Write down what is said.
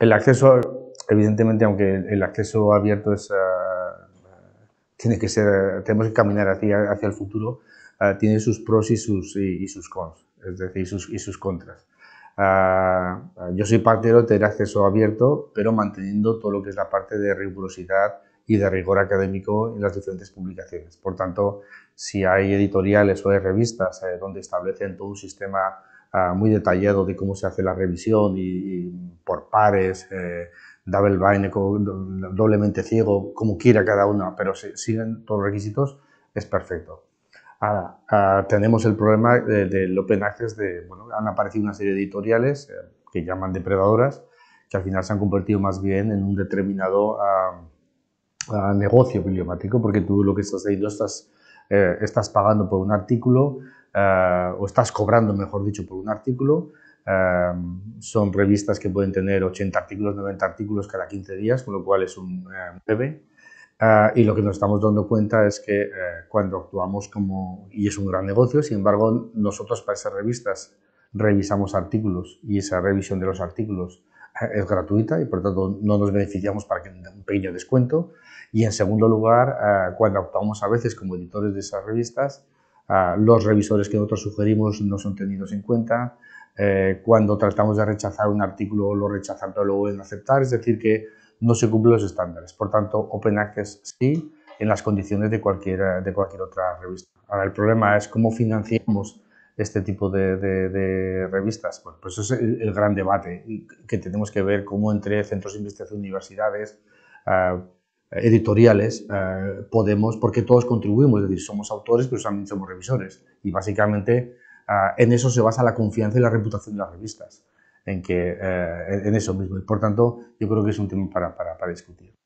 El, acceso, evidentemente, aunque el acceso abierto es, eh, tiene que ser, tenemos que caminar hacia, hacia el futuro, eh, tiene sus pros y sus, y, sus cons, es decir, sus, y sus contras. Eh, yo soy partidario de tener acceso abierto, pero manteniendo todo lo que es la parte de rigurosidad y de rigor académico en las diferentes publicaciones. Por tanto, si hay editoriales o hay revistas donde establecen todo un sistema muy detallado de cómo se hace la revisión y, por pares, eh, double bind, doblemente ciego, como quiera cada uno, pero siguen todos los requisitos, es perfecto. Ahora, ah, tenemos el problema eh, del open access, de, bueno, han aparecido una serie de editoriales eh, que llaman depredadoras, que al final se han convertido más bien en un determinado ah, ah, negocio bibliomático, porque tú lo que estás leyendo estás eh, estás pagando por un artículo eh, o estás cobrando, mejor dicho, por un artículo. Eh, son revistas que pueden tener 80 artículos, 90 artículos cada 15 días, con lo cual es un bebé. y lo que nos estamos dando cuenta es que cuando actuamos como, y es un gran negocio, sin embargo, nosotros para esas revistas revisamos artículos y esa revisión de los artículos es gratuita y por tanto no nos beneficiamos para que un pequeño descuento. Y en segundo lugar, eh, cuando optamos a veces como editores de esas revistas, eh, los revisores que nosotros sugerimos no son tenidos en cuenta. Eh, cuando tratamos de rechazar un artículo, lo rechazan pero lo pueden aceptar, es decir, que no se cumplen los estándares. Por tanto, Open Access sí, en las condiciones de cualquier, de cualquier otra revista. Ahora, el problema es cómo financiamos este tipo de, revistas? Pues, eso pues es el, gran debate que tenemos que ver cómo entre centros de investigación, universidades, eh, editoriales, eh, podemos, porque todos contribuimos, es decir, somos autores, pero también somos revisores. Y básicamente eh, en eso se basa la confianza y la reputación de las revistas, en, que, en eso mismo. Y por tanto, yo creo que es un tema para, para discutir.